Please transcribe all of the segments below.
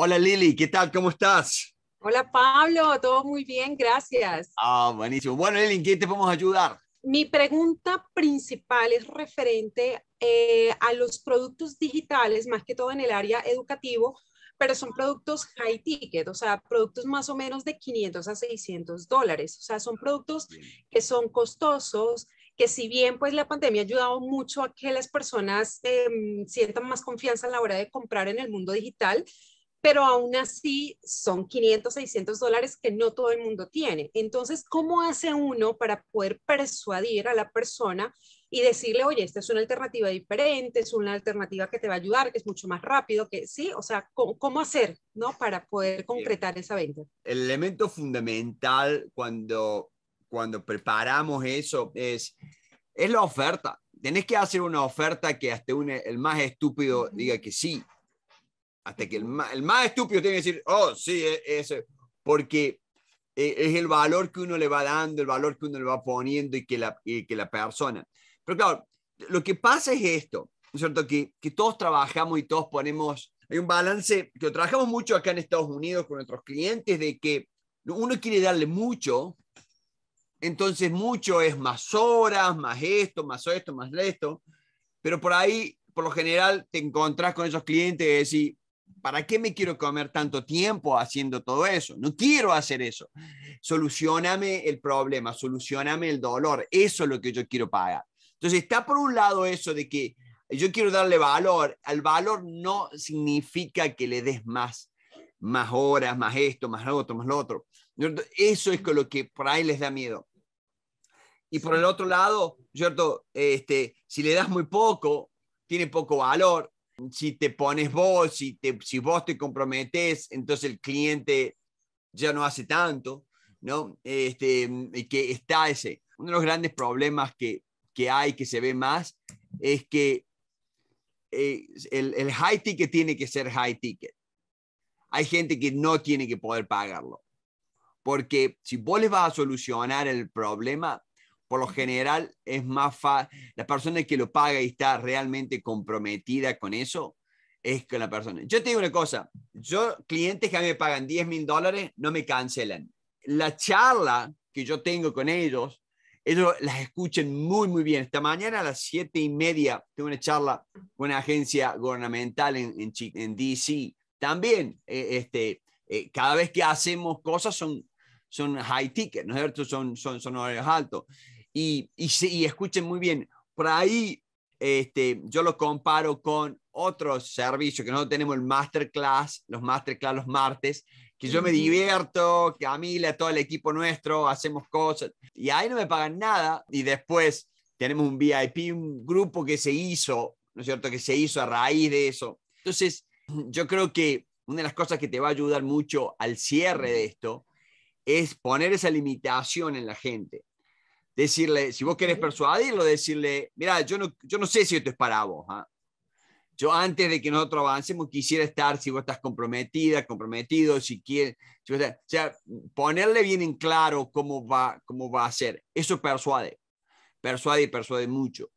Hola Lili, ¿qué tal? ¿Cómo estás? Hola Pablo, todo muy bien, gracias. Ah, buenísimo. Bueno Lili, ¿en qué te podemos ayudar? Mi pregunta principal es referente eh, a los productos digitales, más que todo en el área educativo, pero son productos high ticket, o sea, productos más o menos de 500 a 600 dólares. O sea, son ah, productos que son costosos, que si bien pues la pandemia ha ayudado mucho a que las personas em, sientan más confianza a la hora de comprar en el mundo digital, pero aún así son 500, 600 dólares que no todo el mundo tiene. Entonces, ¿cómo hace uno para poder persuadir a la persona y decirle, oye, esta es una alternativa diferente, es una alternativa que te va a ayudar, que es mucho más rápido, que sí, o sea, ¿cómo, hacer, no? Para poder concretar esa venta. El elemento fundamental cuando, cuando preparamos eso es, es la oferta. Tenés que hacer una oferta que hasta el más estúpido diga que sí. Hasta que el más, estúpido tiene que decir, oh, sí, e, ese. Porque e, es el valor que uno le va dando, el valor que uno le va poniendo y que la, que la persona. Pero claro, lo que pasa es esto, es cierto? Que, que todos trabajamos y todos ponemos, hay un balance, que trabajamos mucho acá en Estados Unidos con nuestros clientes, de que uno quiere darle mucho, entonces mucho es más horas, más esto, más esto, más esto, pero por ahí, por lo general, te encontrás con esos clientes y decís, ¿para qué me quiero comer tanto tiempo haciendo todo eso? No quiero hacer eso. Solucioname el problema, solucioname el dolor. Eso es lo que yo quiero pagar. Entonces está por un lado eso de que yo quiero darle valor. Al valor no significa que le des más, más horas, más esto, más lo otro, más lo otro. Eso es con lo que por ahí les da miedo. Y por el otro lado, ¿cierto? Este, si le das muy poco, tiene poco valor, si te pones vos, si, vos te comprometes, entonces el cliente ya no hace tanto, ¿no? Este, mm, que está ese. Uno de los grandes problemas que, hay, que se ve más, es que eh, el, el high ticket tiene que ser high ticket. Hay gente que no tiene que poder pagarlo. Porque si vos les vas a solucionar el problema, por lo general es más fácil, la persona que lo paga y está realmente comprometida con eso, es con la persona. Yo te digo una cosa, yo, clientes que a mí me pagan 10 mil dólares, no me cancelan. La charla que yo tengo con ellos, ellos las escuchan muy, muy bien. Esta mañana a las 7 y media tengo una charla con una agencia gubernamental en, en, DC. También, eh, este, eh, cada vez que hacemos cosas son, son high ticket, ¿no es cierto? Son, son, son horarios altos. Y, y, escuchen muy bien, por ahí este, yo lo comparo con otros servicios que no tenemos el masterclass, los masterclass los martes, que yo me divierto, que a mí, a todo el equipo nuestro, hacemos cosas y ahí no me pagan nada y después tenemos un VIP, un grupo que se hizo, ¿no es cierto?, que se hizo a raíz de eso. Entonces, yo creo que una de las cosas que te va a ayudar mucho al cierre de esto es poner esa limitación en la gente decirle, si vos querés persuadirlo, decirle, mira, yo no, yo no sé si esto es para vos. ¿ah? Yo antes de que nosotros avancemos quisiera estar, si vos estás comprometida, comprometido, si quieres, o sea, ponerle bien en claro cómo va, cómo va a ser. Eso persuade, persuade y persuade mucho,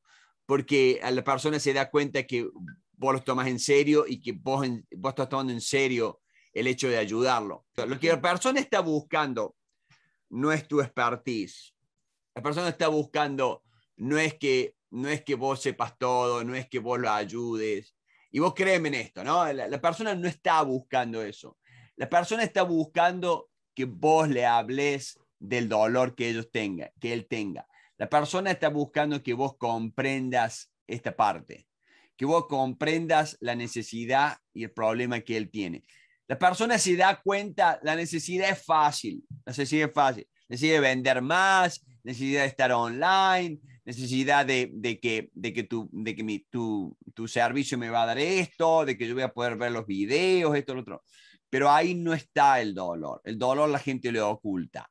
porque a la persona se da cuenta que vos lo tomas en serio y que vos, vos estás tomando en serio el hecho de ayudarlo. Lo que la persona está buscando no es tu expertise, la persona está buscando, no es que, no es que vos sepas todo, no es que vos lo ayudes. Y vos créeme en esto, ¿no? La, persona no está buscando eso. La persona está buscando que vos le hables del dolor que ellos tengan, que él tenga. La persona está buscando que vos comprendas esta parte, que vos comprendas la necesidad y el problema que él tiene. La persona se da cuenta, la necesidad es fácil, la necesidad es fácil, necesita vender más, necesidad de estar online, necesidad de, de que, de que, tu, de que mi, tu, tu servicio me va a dar esto, de que yo voy a poder ver los videos, esto, lo otro. Pero ahí no está el dolor. El dolor la gente lo oculta.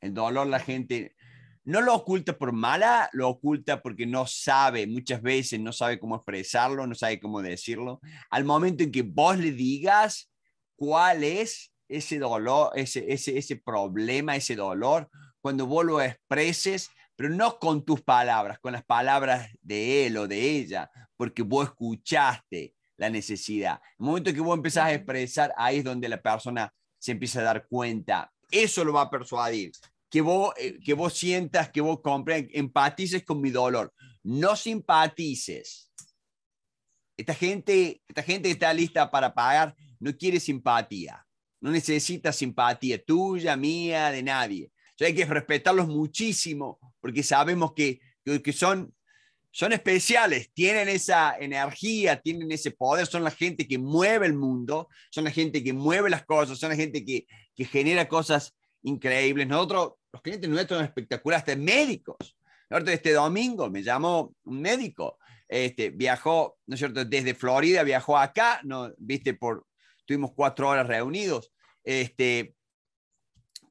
El dolor la gente no lo oculta por mala, lo oculta porque no sabe, muchas veces no sabe cómo expresarlo, no sabe cómo decirlo. Al momento en que vos le digas cuál es ese dolor, ese, ese, ese problema, ese dolor, cuando vos lo expreses, pero no con tus palabras, con las palabras de él o de ella, porque vos escuchaste la necesidad. El momento que vos empezás a expresar, ahí es donde la persona se empieza a dar cuenta. Eso lo va a persuadir. Que vos, eh, que vos sientas, que vos comprendas, empatices con mi dolor. No simpatices. Esta gente, esta gente que está lista para pagar no quiere simpatía. No necesita simpatía tuya, mía, de nadie hay que respetarlos muchísimo porque sabemos que, que son, son especiales, tienen esa energía, tienen ese poder, son la gente que mueve el mundo, son la gente que mueve las cosas, son la gente que, genera cosas increíbles. Nosotros, los clientes nuestros son espectaculares, hasta médicos. Este domingo me llamó un médico, este, viajó, ¿no es cierto?, desde Florida, viajó acá, ¿no? viste, por, tuvimos cuatro horas reunidos, este,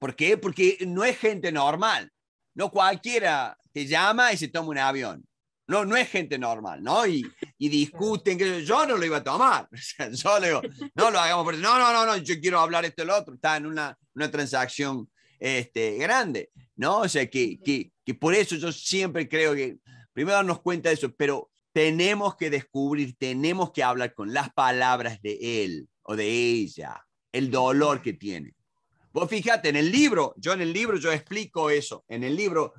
¿Por qué? Porque no es gente normal. No cualquiera te llama y se toma un avión. No, no es gente normal, ¿no? Y, y discuten, que yo no lo iba a tomar. O sea, yo le digo, no lo hagamos por eso. No, no, no, no, yo quiero hablar esto y lo otro. Está en una, una transacción este, grande, ¿no? O sea, que, que, que por eso yo siempre creo que, primero darnos cuenta de eso, pero tenemos que descubrir, tenemos que hablar con las palabras de él o de ella, el dolor que tiene. Vos fíjate, en el libro, yo en el libro yo explico eso, en el libro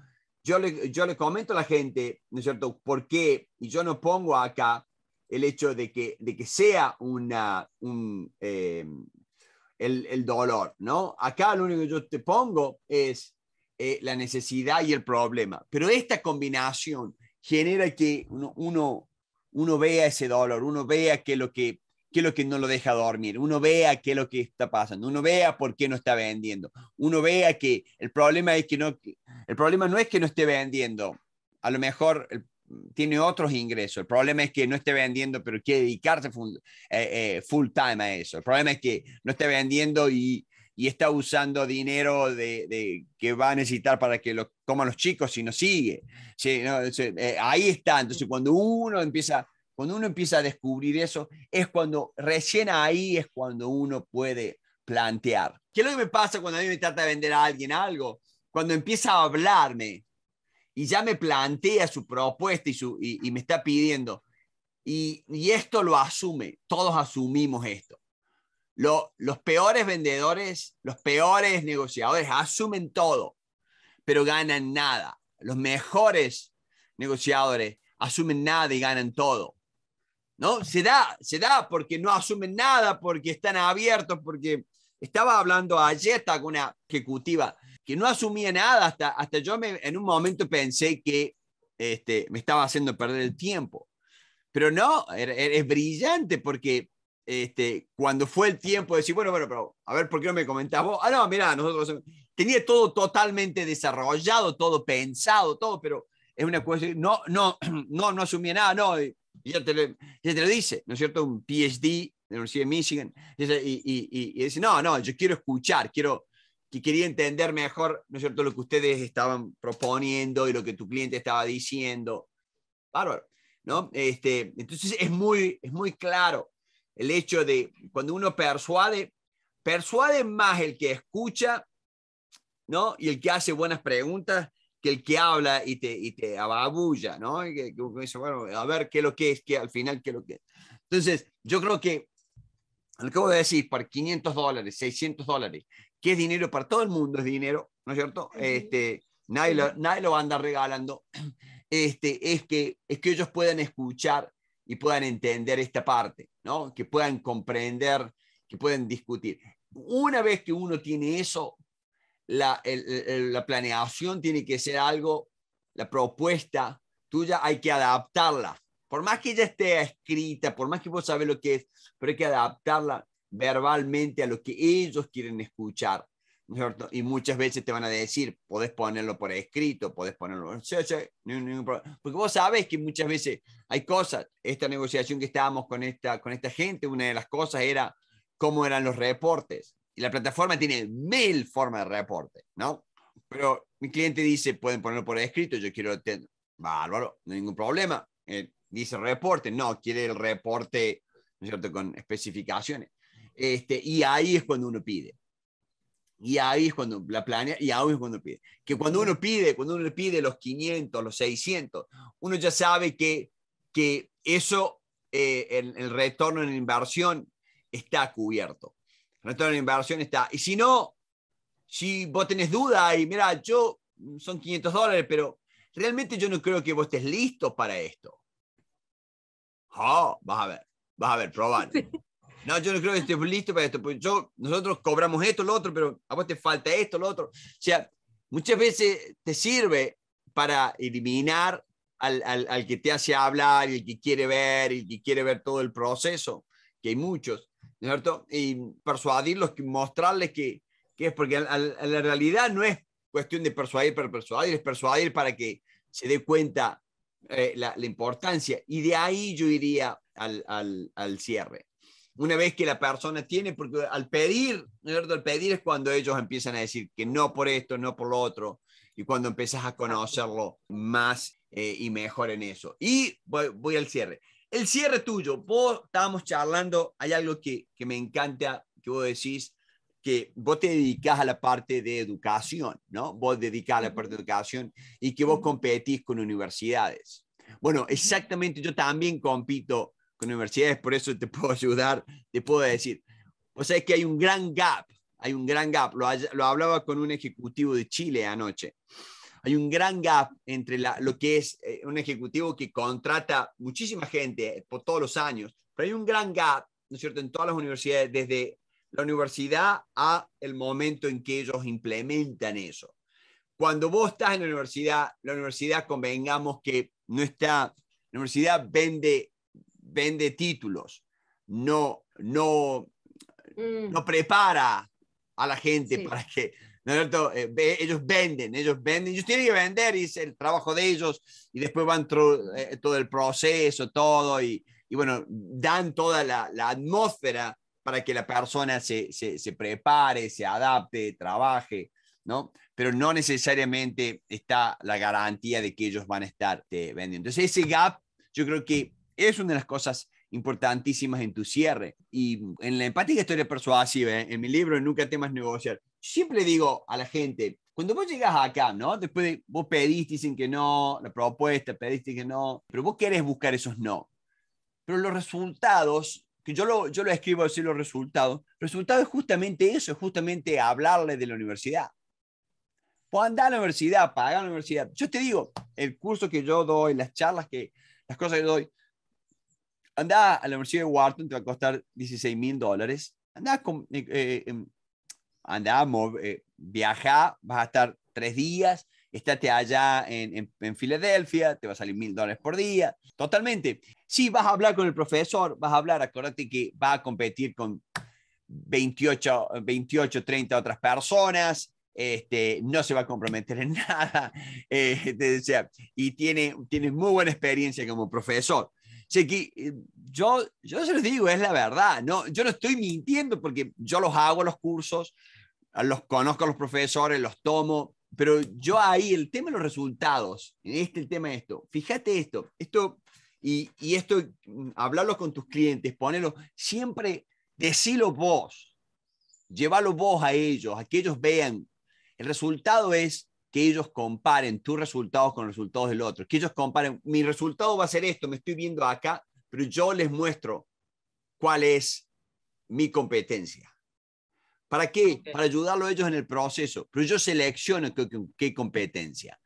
yo le, yo le comento a la gente, ¿no es cierto?, por qué, y yo no pongo acá el hecho de que, de que sea una, un, em, el, dolor, ¿no? Acá lo único que yo te pongo es eh, la necesidad y el problema, pero esta combinación genera que uno, uno vea ese dolor, uno vea que lo que qué es lo que no lo deja dormir, uno vea qué es lo que está pasando, uno vea por qué no está vendiendo, uno vea que el problema es que no, el problema no es que no esté vendiendo, a lo mejor tiene otros ingresos, el problema es que no esté vendiendo pero quiere dedicarse eh, eh, full, time a eso, el problema es que no esté vendiendo y, y está usando dinero de, que va a necesitar para que lo coman los chicos si no sigue. Si, eh, ahí está, entonces cuando uno empieza cuando uno empieza a descubrir eso, es cuando recién ahí es cuando uno puede plantear. ¿Qué es lo que me pasa cuando a mí me trata de vender a alguien algo? Cuando empieza a hablarme y ya me plantea su propuesta y, me está pidiendo. Y, esto lo asume, todos asumimos esto. los peores vendedores, los peores negociadores asumen todo, pero ganan nada. Los mejores negociadores asumen nada y ganan todo. ¿no? Se da, se da porque no asumen nada, porque están abiertos, porque estaba hablando ayer con una ejecutiva que no asumía nada, hasta, hasta yo me, en un momento pensé que este, me estaba haciendo perder el tiempo. Pero no, es brillante porque este, cuando fue el tiempo de decir, bueno, bueno, pero a ver, ¿por qué no me comentás vos? Ah, no, mira, nosotros tenía todo totalmente desarrollado, todo pensado, todo, pero es una cuestión, no, no, no, no asumía nada, no, y te, lo, te lo dice, ¿no es cierto? Un PhD de la Universidad de Michigan, y, y, y, dice, no, no, yo quiero escuchar, quiero, que quería entender mejor, ¿no es cierto?, lo que ustedes estaban proponiendo y lo que tu cliente estaba diciendo. Bárbaro, ¿no? Este, entonces es muy, es muy claro el hecho de cuando uno persuade, persuade más el que escucha, ¿no? Y el que hace buenas preguntas que el que habla y te, y te ababulla, ¿no? Y que, bueno, a ver qué es lo que es, que al final qué es lo que es. Entonces, yo creo que, lo que voy a decir, para 500 dólares, 600 dólares, que es dinero para todo el mundo, es dinero, ¿no es cierto? Este, nadie, lo, nadie lo va regalando. Este, es, que, es que ellos puedan escuchar y puedan entender esta parte, ¿no? Que puedan comprender, que puedan discutir. Una vez que uno tiene eso, la, planeación tiene que ser algo, la propuesta tuya hay que adaptarla. Por más que ya esté escrita, por más que vos sabés lo que es, pero hay que adaptarla verbalmente a lo que ellos quieren escuchar. ¿cierto? Y muchas veces te van a decir, podés ponerlo por escrito, podés ponerlo, porque vos sabés que muchas veces hay cosas, esta negociación que estábamos con esta, con esta gente, una de las cosas era cómo eran los reportes, y la plataforma tiene mil formas de reporte, ¿no? Pero mi cliente dice, pueden ponerlo por escrito, yo quiero tener, bárbaro, no hay ningún problema. Eh, dice reporte, no, quiere el reporte, ¿no es cierto?, con especificaciones. Este, y ahí es cuando uno pide. Y ahí es cuando la planea, y ahí es cuando pide. Que cuando uno pide, cuando uno pide los 500, los 600, uno ya sabe que, que eso, eh, el, el retorno en inversión está cubierto retorno inversión está. Y si no, si vos tenés duda y mira, yo mm, son 500 dólares, pero realmente yo no creo que vos estés listo para esto. Oh, vas a ver, vas a ver, probar. No, yo no creo que estés listo para esto. yo, nosotros cobramos esto, lo otro, pero a vos te falta esto, lo otro. O sea, muchas veces te sirve para eliminar al, al, al que te hace hablar, y el que quiere ver, el que quiere ver todo el proceso, que hay muchos cierto? Y persuadirlos, mostrarles que, que es porque la realidad no es cuestión de persuadir para persuadir, es persuadir para que se dé cuenta eh, la, importancia. Y de ahí yo iría al, al, al, cierre. Una vez que la persona tiene, porque al pedir, es cierto? Al pedir es cuando ellos empiezan a decir que no por esto, no por lo otro, y cuando empiezas a conocerlo más eh, y mejor en eso. Y voy al cierre. El cierre tuyo, vos estábamos charlando, hay algo que, me encanta que vos decís, que vos te dedicas a la parte de educación, ¿no? Vos dedicas a la parte de educación y que vos competís con universidades. Bueno, exactamente, yo también compito con universidades, por eso te puedo ayudar, te puedo decir. O sea, que hay un gran gap, hay un gran gap. Lo, lo hablaba con un ejecutivo de Chile anoche hay un gran gap entre lo que es eh, un ejecutivo que contrata muchísima gente eh, por todos los años, pero hay un gran gap, ¿no es cierto?, en todas las universidades, desde la universidad a el momento en que ellos implementan eso. Cuando vos estás en la universidad, la universidad convengamos que no está, la universidad vende, vende títulos, no, no, mm. no prepara a la gente para que ¿no cierto? Eh, ellos venden, ellos venden, ellos tienen que vender y es el trabajo de ellos y después van eh, todo el proceso, todo y, bueno, dan toda la, atmósfera para que la persona se, se, prepare, se adapte, trabaje, ¿no? Pero no necesariamente está la garantía de que ellos van a estar eh, vendiendo. Entonces ese gap yo creo que es una de las cosas importantísimas en tu cierre. Y en la empática historia persuasiva, en mi libro Nunca temas negociar, siempre digo a la gente, cuando vos llegás acá, ¿no? Después vos pediste, dicen que no, la propuesta, pediste que no, pero vos querés buscar esos no. Pero los resultados, que yo lo, yo lo escribo así, los resultados, resultado es justamente eso, es justamente hablarle de la universidad. Vos andá a la universidad, pagar la universidad. Yo te digo, el curso que yo doy, las charlas que, las cosas que doy, andá a la Universidad de Wharton, te va a costar 16 mil dólares. Andá con, eh, eh, em, andamos, viajá, eh, viaja, vas a estar tres días, estate allá en, en, en Filadelfia, te va a salir mil dólares por día, totalmente. Sí, vas a hablar con el profesor, vas a hablar, acuérdate que va a competir con 28, 28 30 otras personas, este, no se va a comprometer en nada, este, y tiene, tiene muy buena experiencia como profesor. Eh, yo, yo se los digo, es la verdad, no, yo no estoy mintiendo porque yo los hago los cursos, Ah, los conozco a los profesores, los tomo, pero yo ahí el tema de los resultados, este el tema de esto, fíjate esto, esto y, y esto, mm, hablarlo con tus clientes, ponerlo, siempre decilo vos, llévalo vos a ellos, a que ellos vean. El resultado es que ellos comparen tus resultados con los resultados del otro, que ellos comparen, mi resultado va a ser esto, me estoy viendo acá, pero yo les muestro cuál es mi competencia. ¿Para qué? Para ayudarlo a ellos en el proceso. Pero yo selecciono qué, competencia.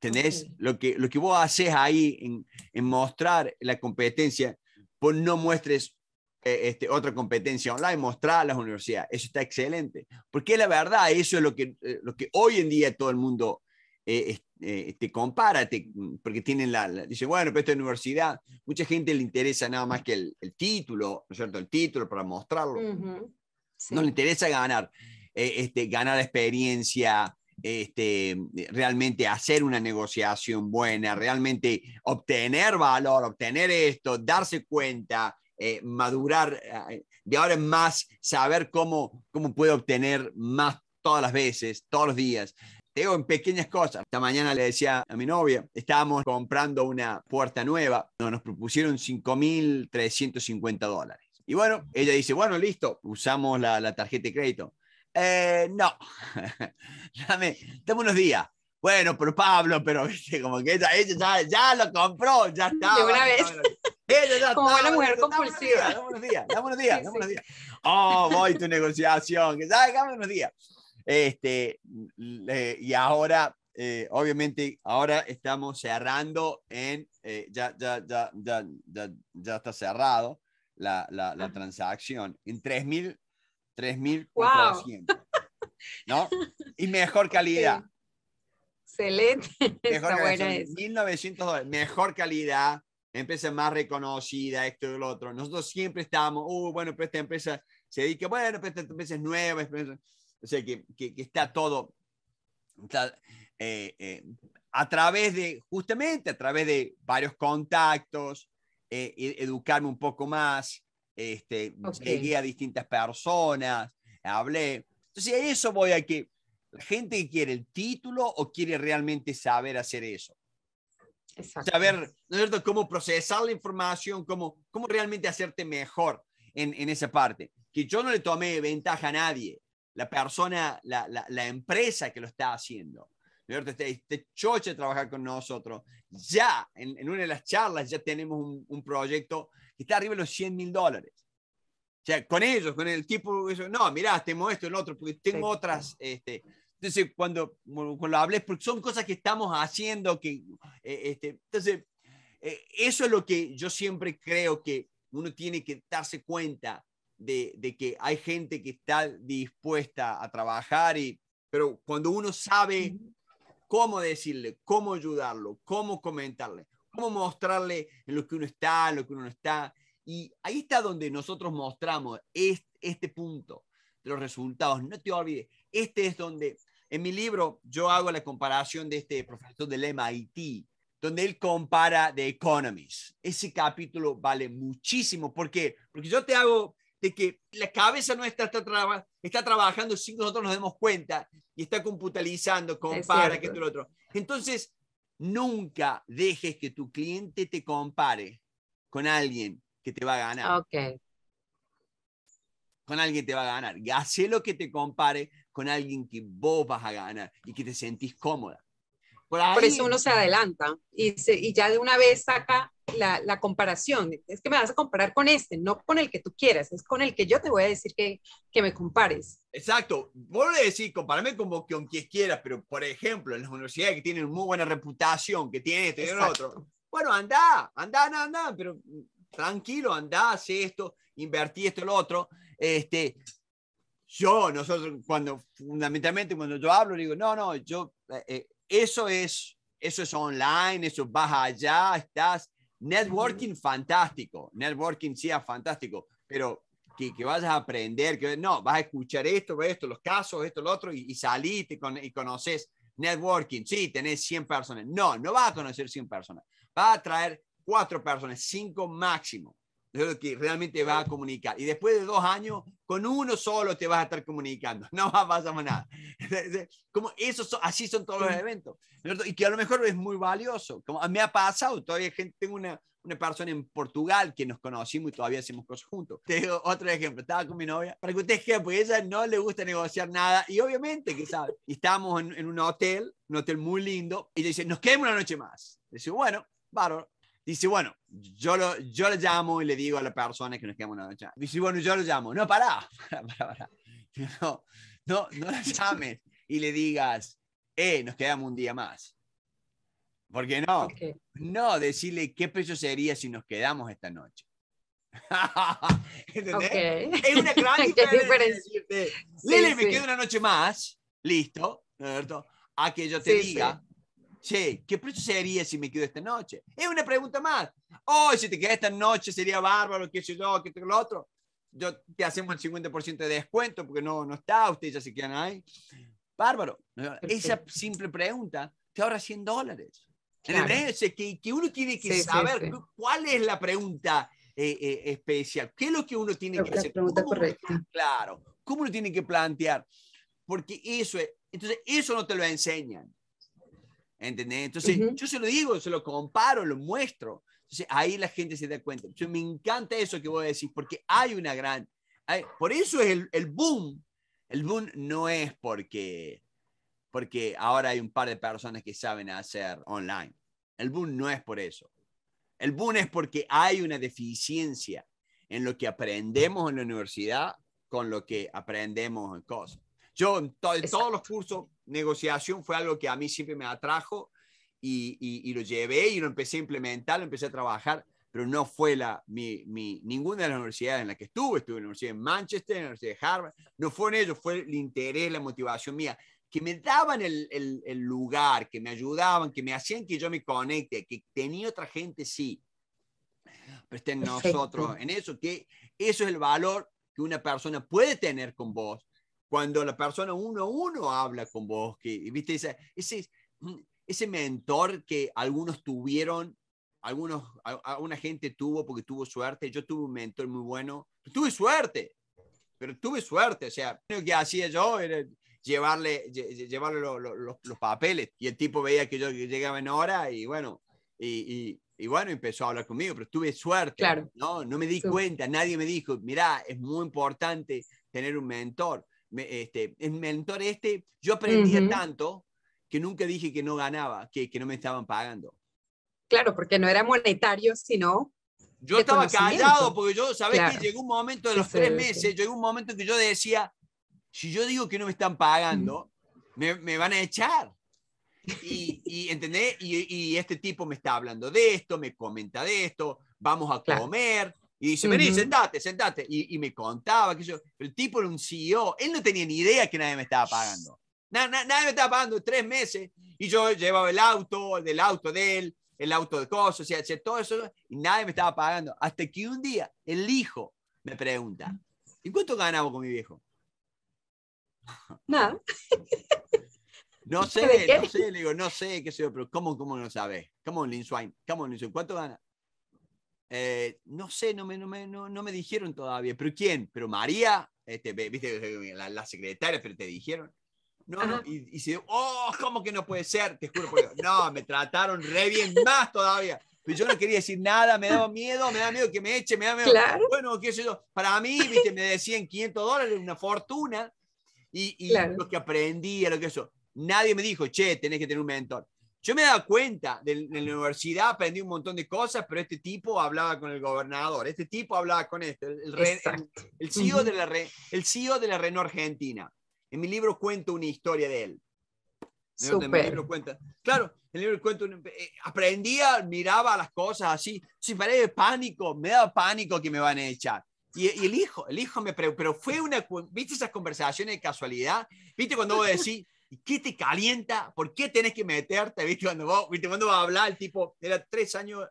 ¿Entendés? Lo, que, lo que vos haces ahí en, mostrar la competencia, pues no muestres eh, este, otra competencia online, mostrar a las universidades. Eso está excelente. Porque la verdad, eso es lo que, eh, lo que hoy en día todo el mundo eh, eh compara, te, porque tienen la, dice bueno, pero esta universidad, mucha gente le interesa nada más que el, título, ¿no es cierto? El título para mostrarlo. No le interesa ganar, eh, este, ganar experiencia, este, realmente hacer una negociación buena, realmente obtener valor, obtener esto, darse cuenta, eh, madurar eh, de ahora en más, saber cómo, cómo puede obtener más todas las veces, todos los días. Te digo en pequeñas cosas. Esta mañana le decía a mi novia, estábamos comprando una puerta nueva, nos propusieron 5.350 dólares. Y bueno, ella dice, bueno, listo, usamos la, la tarjeta de crédito. Eh, no, dame, dame unos días. Bueno, pero Pablo, pero como que ella, ella ya, ya, lo compró, ya está. De una vez. Ella como la mujer compulsiva. Dame unos días, dame unos días, dame unos días. Oh, voy tu negociación, que dame unos días. Este, y ahora, eh, obviamente, ahora estamos cerrando en, eh, ya, ya, ya, ya, ya está cerrado la, la, ah. transacción en 3.000, 3.400. ¿No? Y mejor calidad. Excelente. Mejor 1.900 dólares. Mejor calidad. Empresa más reconocida, esto y lo otro. Nosotros siempre estábamos, uh, bueno, pero esta empresa se dedica, bueno, esta empresa es nueva. Empresa, o sea, que, está todo. Eh, eh, a través de, justamente a través de varios contactos, eh, e-, educarme un poco más, este, llegué a distintas personas, hablé. Entonces, eso voy a que la gente que quiere el título o quiere realmente saber hacer eso. Exacto. Saber, ¿no es cierto?, cómo procesar la información, cómo, cómo realmente hacerte mejor en, esa parte. Que yo no le tomé ventaja a nadie, la persona, la, la empresa que lo está haciendo te este, este, choche trabajar con nosotros. Ya, en, una de las charlas, ya tenemos un, proyecto que está arriba de los 100 mil dólares. O sea, con ellos, con el tipo, no, mirá, tenemos esto, el otro, porque tengo otras. Este, entonces, cuando, cuando hablé, porque son cosas que estamos haciendo, que, eh, este, entonces, eh, eso es lo que yo siempre creo que uno tiene que darse cuenta de, de, que hay gente que está dispuesta a trabajar, y, pero cuando uno sabe cómo decirle, cómo ayudarlo, cómo comentarle, cómo mostrarle en lo que uno está, en lo que uno no está. Y ahí está donde nosotros mostramos este, este punto de los resultados. No te olvides, este es donde en mi libro yo hago la comparación de este profesor del MIT, donde él compara The Economist. Ese capítulo vale muchísimo. ¿Por qué? Porque yo te hago que la cabeza nuestra está, está trabajando sin que nosotros nos demos cuenta y está computalizando, compara, que esto lo otro. Entonces, nunca dejes que tu cliente te compare con alguien que te va a ganar. Ok. Con alguien que te va a ganar. Y hace lo que te compare con alguien que vos vas a ganar y que te sentís cómoda. Por, eso uno se adelanta y, y ya de una vez saca la, comparación. Es que me vas a comparar con este, no con el que tú quieras, es con el que yo te voy a decir que, que me compares. Exacto. vuelvo a decir compárame como con quien quieras, pero por ejemplo, en las universidades que tienen muy buena reputación, que tienen este y el otro, bueno, anda, anda, anda, pero mm, tranquilo, anda, hace esto, invertí esto, el otro. Este, yo, nosotros, cuando fundamentalmente cuando yo hablo, digo, no, no, yo, eh, eh, eso es, eso es online, eso vas allá, estás, Networking, fantástico. Networking, sí, fantástico. Pero que, que, vayas a aprender, que no, vas a escuchar esto, esto, los casos, esto, lo otro, y, y y, y conoces networking. Sí, tenés 100 personas. No, no vas a conocer 100 personas. Vas a traer 4 personas, 5 máximo que realmente va a comunicar. Y después de dos años, con uno solo te vas a estar comunicando, no vas a pasar nada. Como eso, así son todos los eventos. Y que a lo mejor es muy valioso. Como me ha pasado, todavía gente, tengo una, una persona en Portugal que nos conocimos y todavía hacemos cosas juntos. Te digo otro ejemplo, estaba con mi novia, para que ustedes vean, porque ella no le gusta negociar nada y obviamente que sabe, estábamos en, un hotel, un hotel muy lindo, y le dice, nos quedemos una noche más. Le digo, bueno, bárbaro. Dice, bueno, yo lo, yo le llamo y le digo a la persona que nos quedamos una noche. Dice, bueno, yo lo llamo. No, pará, pará, pará, No, no, la llames y le digas, eh, nos quedamos un día más. ¿Por qué no, no decirle qué precio sería si nos quedamos esta noche. ¿Entendés? Es una gran diferencia. me quedo una noche más, listo, ¿no, A que yo te diga, che, ¿qué precio sería si me quedo esta noche? Es una pregunta más. Oh, si te quedas esta noche sería bárbaro, qué sé yo, qué lo otro. Yo, te hacemos el 50% de descuento porque no, no está, ustedes ya se quedan ahí. Bárbaro. Esa simple pregunta te ahorra 100 dólares. Claro. Que, que, uno tiene que saber cuál es la pregunta eh, eh, especial, qué es lo que uno tiene que hacer. Pregunta correcta. Claro, cómo lo tiene que plantear. Porque eso es, entonces eso no te lo enseñan. Entonces, yo se lo digo, se lo comparo, lo muestro. Entonces, ahí la gente se da cuenta. me encanta eso que voy a decir, porque hay una gran... por eso es el, el, boom. El boom no es porque, porque ahora hay un par de personas que saben hacer online. El boom no es por eso. El boom es porque hay una deficiencia en lo que aprendemos en la universidad con lo que aprendemos en cosas. Yo en, todos los cursos, negociación fue algo que a mí siempre me atrajo y, lo llevé y lo empecé a implementar, lo empecé a trabajar, pero no fue la, mi, mi, ninguna de las universidades en las que estuve, estuve en la Universidad de Manchester, en la Universidad de Harvard, no fue en ellos, fue el interés, la motivación mía, que me daban el, el, el lugar, que me ayudaban, que me hacían que yo me conecte, que tenía otra gente, sí, pero estén nosotros en eso, que eso es el valor que una persona puede tener con vos, cuando la persona uno a uno habla con vos, que, ¿viste? Ese, mm, ese, mentor que algunos tuvieron, algunos, alguna gente tuvo porque tuvo suerte, yo tuve un mentor muy bueno, tuve suerte, pero tuve suerte, o sea, lo que hacía yo era llevarle, llevarle los, papeles y el tipo veía que yo llegaba en hora y bueno, y, bueno, empezó a hablar conmigo, pero tuve suerte, ¿no? No me di cuenta, nadie me dijo, mira, es muy importante tener un mentor este, el mentor este, yo aprendí tanto que nunca dije que no ganaba, que, que no me estaban pagando. Claro, porque no era monetario, sino... Yo estaba callado porque yo, ¿sabes que Llegó un momento de los tres meses, llegó un momento en que yo decía, si yo digo que no me están pagando, me, me, van a echar. Y, y ¿entendés? Y, este tipo me está hablando de esto, me comenta de esto, vamos a comer y dice, vení, sentate, sentate. Y, me contaba que yo, el tipo era un CEO, él no tenía ni idea que nadie me estaba pagando. nada nadie me estaba pagando tres meses y yo llevaba el auto, del auto de él, el auto de cosas, o sea, todo eso, y nadie me estaba pagando. Hasta que un día el hijo me pregunta, ¿y cuánto ganamos con mi viejo? Nada. No sé, no sé, le digo, no sé, qué sé pero ¿cómo, cómo no sabes? ¿Cómo, Lin ¿Cómo, ¿Cuánto gana? Eh, no sé, no me, no, no, me dijeron todavía, pero ¿quién? ¿Pero María? Este, ¿Viste la, la secretaria? ¿Pero te dijeron? No, y, se oh, ¿cómo que no puede ser? Te juro, no, me trataron re bien más todavía. Pero yo no quería decir nada, me daba miedo, me da miedo que me eche, me da miedo. Bueno, qué sé yo. Para mí, viste, me decían 500 dólares, una fortuna. Y, y lo que aprendí, lo que eso. Nadie me dijo, che, tenés que tener un mentor. Yo me he cuenta, de, la universidad aprendí un montón de cosas, pero este tipo hablaba con el gobernador, este tipo hablaba con este, el, el, el, CEO, de la re, el CEO de la Renault Argentina. En mi libro cuento una historia de él. Super. En mi libro cuenta. Claro, en el libro cuento, eh, aprendía, miraba las cosas así, si parece pánico, me daba pánico que me van a echar. Y, el hijo, el hijo me preguntó, pero fue una, ¿viste esas conversaciones de casualidad? ¿Viste cuando vos decís, ¿Y qué te calienta? ¿Por qué tenés que meterte? ¿Viste? Cuando, vos, ¿viste? Cuando a hablar, el tipo era tres años,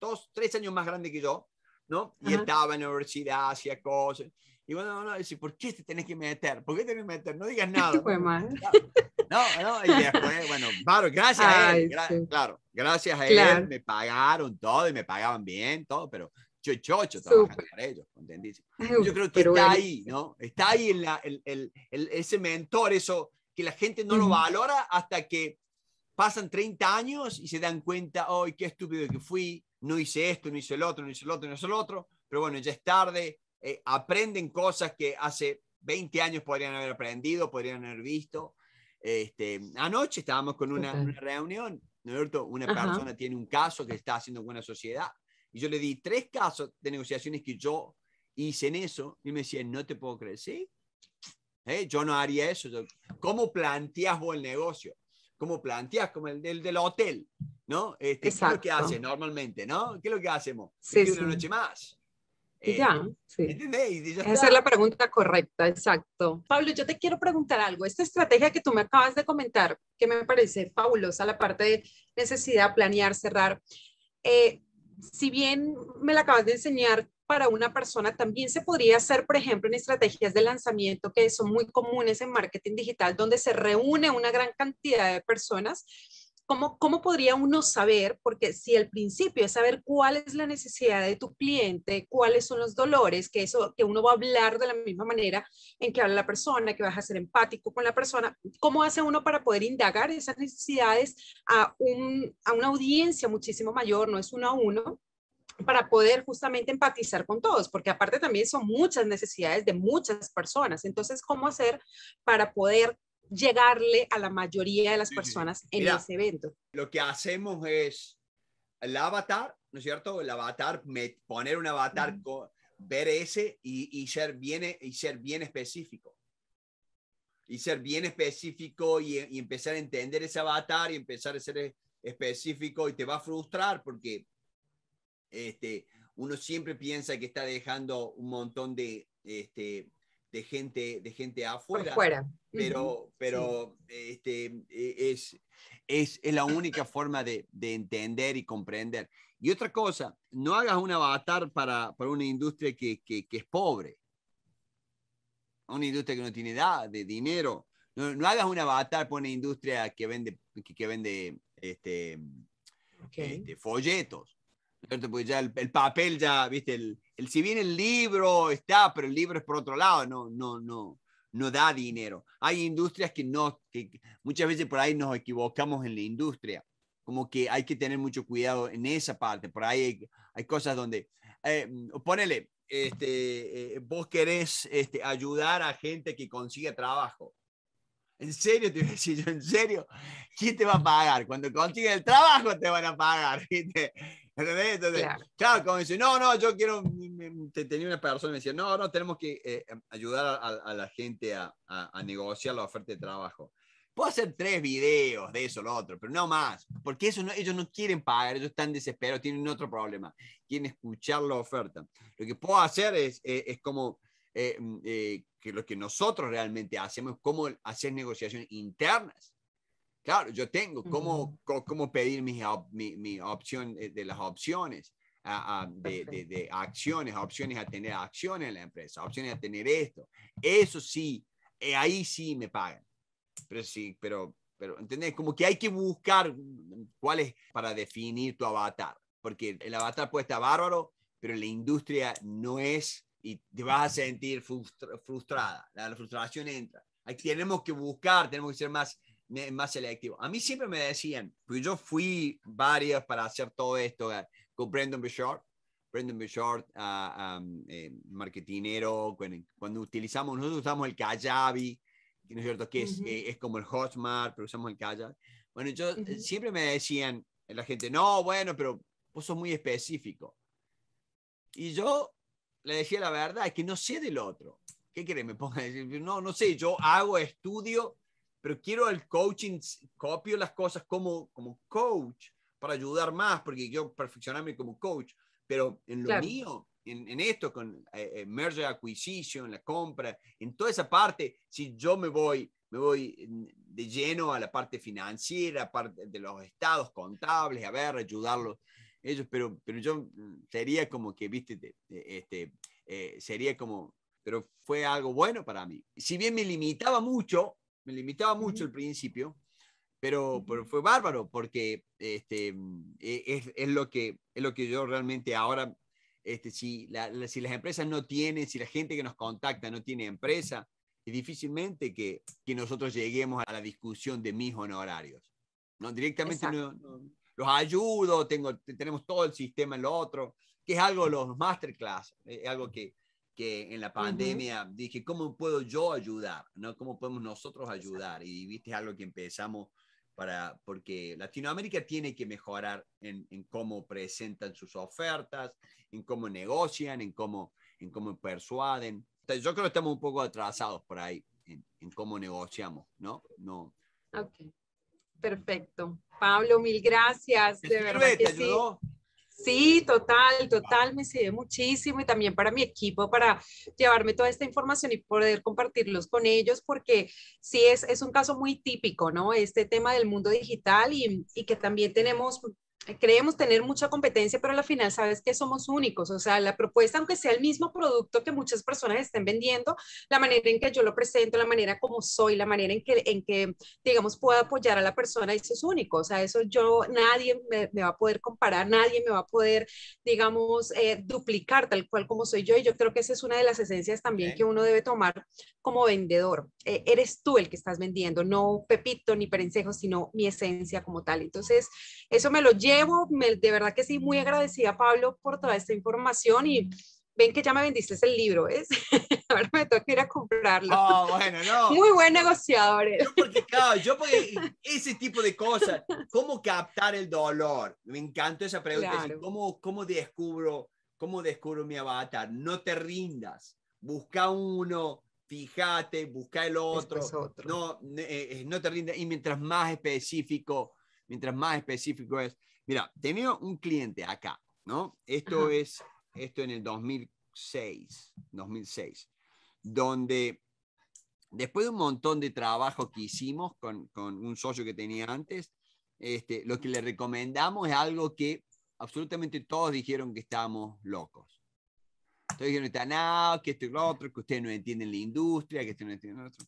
dos, tres años más grande que yo, ¿no? Y estaba en la universidad, hacía cosas. Y bueno, no, no, dice, ¿por qué te tenés que meter? ¿Por qué te tenés que meter? No digas nada. ¿no? No, y después, bueno, claro, gracias a él, claro, gracias a él me pagaron todo y me pagaban bien, todo, pero yo chocho trabajando para ellos, ¿entendís? Yo creo que está ahí, ¿no? Está ahí el, el, ese mentor, eso, la gente no lo valora hasta que pasan 30 años y se dan cuenta, hoy qué estúpido que fui, no hice esto, no hice el otro, no hice el otro, no hice el otro, pero bueno, ya es tarde, eh, aprenden cosas que hace 20 años podrían haber aprendido, podrían haber visto. Este, anoche estábamos con una, reunión, ¿no es cierto? Una persona tiene un caso que está haciendo buena sociedad y yo le di tres casos de negociaciones que yo hice en eso y me decían, no te puedo creer, sí, ¿eh? Yo no haría eso. ¿Cómo planteas vos el negocio? ¿Cómo planteas? Como el del, hotel, ¿no? Este, ¿Qué es lo que haces normalmente, no? ¿Qué es lo que hacemos? Sí, una noche más. ya, eh, sí. Esa es la pregunta correcta, exacto. Pablo, yo te quiero preguntar algo. Esta estrategia que tú me acabas de comentar, que me parece fabulosa, la parte de necesidad, planear, cerrar. Eh, si bien me la acabas de enseñar, para una persona también se podría hacer, por ejemplo, en estrategias de lanzamiento que son muy comunes en marketing digital, donde se reúne una gran cantidad de personas. ¿Cómo, ¿Cómo podría uno saber? Porque si el principio es saber cuál es la necesidad de tu cliente, cuáles son los dolores, que eso, que uno va a hablar de la misma manera en que habla la persona, que vas a ser empático con la persona, ¿cómo hace uno para poder indagar esas necesidades a, a una audiencia muchísimo mayor? No es uno a uno, para poder justamente empatizar con todos, porque aparte también son muchas necesidades de muchas personas. Entonces, ¿cómo hacer para poder llegarle a la mayoría de las personas en ese evento? Lo que hacemos es el avatar, ¿no es cierto? El avatar, poner un avatar, ver ese y, ser bien, y ser bien específico. Y ser bien específico y empezar a entender ese avatar y empezar a ser específico y te va a frustrar porque este, uno siempre piensa que está dejando un montón de, este, de, gente, de gente afuera. Pero, pero este, e, es, es, la única forma de, entender y comprender. Y otra cosa, no hagas un avatar para, para una industria que, que, es pobre, una industria que no tiene edad, de dinero. No, hagas un avatar para una industria que vende, que, vende este, este folletos porque ya el, papel ya, viste, el, si bien el libro está, pero el libro es por otro lado, no, no, no, no da dinero. Hay industrias que no, que muchas veces por ahí nos equivocamos en la industria, como que hay que tener mucho cuidado en esa parte, por ahí hay, cosas donde, eh, ponele, este, eh, vos querés este, ayudar a gente que consiga trabajo. En serio, te voy a decir en serio, ¿quién te va a pagar? Cuando consigue el trabajo te van a pagar. ¿viste? Entonces, claro. como dice, no, no, yo quiero, tenía una persona que me decía, no, no, tenemos que eh, em, ayudar a, la gente a, negociar la oferta de trabajo. Puedo hacer tres videos de eso, lo otro, pero no más, porque eso no, ellos no quieren pagar, ellos están desesperados, tienen otro problema, quieren escuchar la oferta. Lo que puedo hacer es, eh, como eh, mm, que lo que nosotros realmente hacemos es cómo hacer negociaciones internas Claro, yo tengo cómo, cómo pedir mi, opción eh, de las opciones, de, de, acciones, opciones a tener acciones en la empresa, opciones a tener esto. Eso sí, eh, ahí sí me pagan. Pero sí, pero, pero, ¿entendés? Como que hay que buscar cuál es para definir tu avatar, porque el avatar puede estar bárbaro, pero la industria no es y te vas a sentir frustrada. La, frustración entra. tenemos que buscar, tenemos que ser más más selectivo. A mí siempre me decían, pues yo fui varias para hacer todo esto eh, con Brendan Bouchard, Brendan Bouchard, uh, marketinero, cuando, utilizamos, nosotros usamos el Kajabi, ¿no es cierto? Que es, eh, es como el Hotmart, pero usamos el Kajabi. Bueno, yo siempre me decían la gente, no, bueno, pero vos sos muy específico. Y yo le decía la verdad, es que no sé del otro. ¿Qué quiere? Me ponga a decir, no, no sé, yo hago estudio pero quiero el coaching, copio las cosas como, como coach para ayudar más, porque yo perfeccionarme como coach, pero en lo mío, en, esto, con eh, eh, merger acquisition, la compra, en toda esa parte, si yo me voy, me voy mm, de lleno a la parte financiera, parte de los estados contables, a ver, ayudarlos, ellos, pero, pero yo mm, sería como que, viste, este, eh, sería como, pero fue algo bueno para mí. Si bien me limitaba mucho, me limitaba mucho al principio, pero, fue bárbaro porque este, e, es, lo que, es lo que yo realmente ahora, este, si, si las empresas no tienen, si la gente que nos contacta no tiene empresa, es difícilmente que, nosotros lleguemos a la discusión de mis honorarios. ¿no? Directamente los ayudo, tengo, tenemos todo el sistema en lo otro, que es algo los masterclass, es algo que, en la pandemia dije, ¿cómo puedo yo ayudar? ¿No? ¿Cómo podemos nosotros ayudar? Y viste algo que empezamos para, porque Latinoamérica tiene que mejorar en, cómo presentan sus ofertas, en cómo negocian, en cómo, en cómo persuaden. Yo creo que estamos un poco atrasados por ahí en, cómo negociamos, ¿no? no. Ok, perfecto. Pablo, mil gracias. De verdad que Sí, total, total, me sirve muchísimo y también para mi equipo, para llevarme toda esta información y poder compartirlos con ellos, porque sí es, es un caso muy típico, ¿no? Este tema del mundo digital y, y que también tenemos creemos tener mucha competencia, pero al final sabes que somos únicos. O sea, la propuesta, aunque sea el mismo producto que muchas personas estén vendiendo, la manera en que yo lo presento, la manera como soy, la manera en que, en que digamos, pueda apoyar a la persona, eso es único. O sea, eso yo, nadie me, va a poder comparar, nadie me va a poder, digamos, eh, duplicar tal cual como soy yo. Y yo creo que esa es una de las esencias también que uno debe tomar como vendedor. E, eres tú el que estás vendiendo, no Pepito ni Perencejo, sino mi esencia como tal. Entonces, eso me lo lleva llevo. Me, de verdad que sí, muy agradecida, Pablo, por toda esta información y ven que ya me vendiste el libro, ¿ves? Ahora me que ir a comprarlo. Oh, bueno, no. Muy buen negociador. Yo porque, claro, yo porque ese tipo de cosas, cómo captar el dolor. Me encanta esa pregunta. ¿Cómo, ¿Cómo descubro cómo descubro mi avatar? No te rindas. Busca uno, fíjate, busca el otro. No, eh, eh, no te rindas. Y mientras más específico, mientras más específico es. Mira, tenía un cliente acá, ¿no? Esto es, esto en el 2006, 2006, donde después de un montón de trabajo que hicimos con, con un socio que tenía antes, este, lo que le recomendamos es algo que absolutamente todos dijeron que estábamos locos. Todos dijeron, está nada, que esto y lo otro, que ustedes no entienden la industria, que ustedes no entienden lo otro.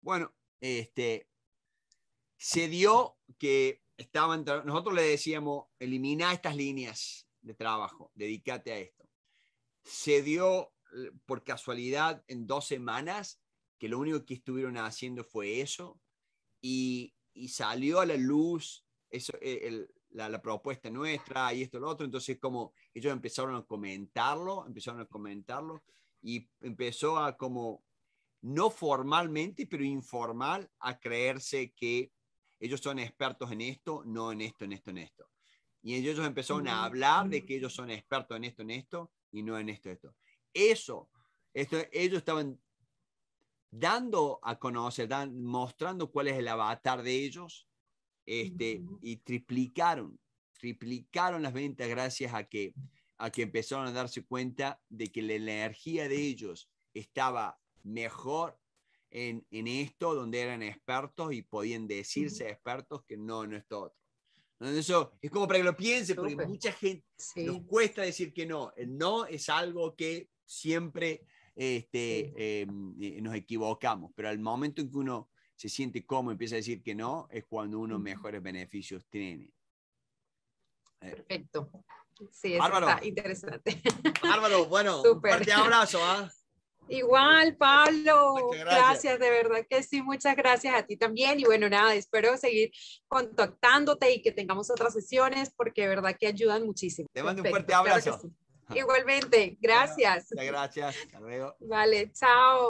Bueno, este, se dio que estaban, nosotros le decíamos, elimina estas líneas de trabajo, dedícate a esto. Se dio eh, por casualidad en dos semanas que lo único que estuvieron haciendo fue eso y, salió a la luz eso, eh, la, propuesta nuestra y esto, lo otro. Entonces, como ellos empezaron a comentarlo, empezaron a comentarlo y empezó a como, no formalmente, pero informal, a creerse que ellos son expertos en esto, no en esto, en esto, en esto. Y ellos empezaron a mm, hablar de mm. que ellos son expertos en esto, en esto, y no en esto, esto. Eso, esto, ellos estaban dando a conocer, dan, mostrando cuál es el avatar de ellos, este, y triplicaron, triplicaron las ventas gracias a que, a que empezaron a darse cuenta de que la energía de ellos estaba mejor en, esto, donde eran expertos y podían decirse expertos que no, no es todo otro. Eso es como para que lo piense, porque mucha gente nos cuesta decir que no. El no es algo que siempre este, em, eh, nos equivocamos, pero al momento en que uno se siente cómodo y empieza a decir que no, es cuando uno mejores beneficios tiene. Eh, Perfecto. Sí, está interesante. Bárbaro, bueno, un fuerte abrazo. ¿ah? Igual, Pablo, gracias. de verdad que sí, muchas gracias a ti también. Y bueno, nada, espero seguir contactándote y que tengamos otras sesiones porque de verdad que ayudan muchísimo. Te mando un fuerte abrazo. Igualmente, gracias. muchas gracias, hasta luego. Vale, chao.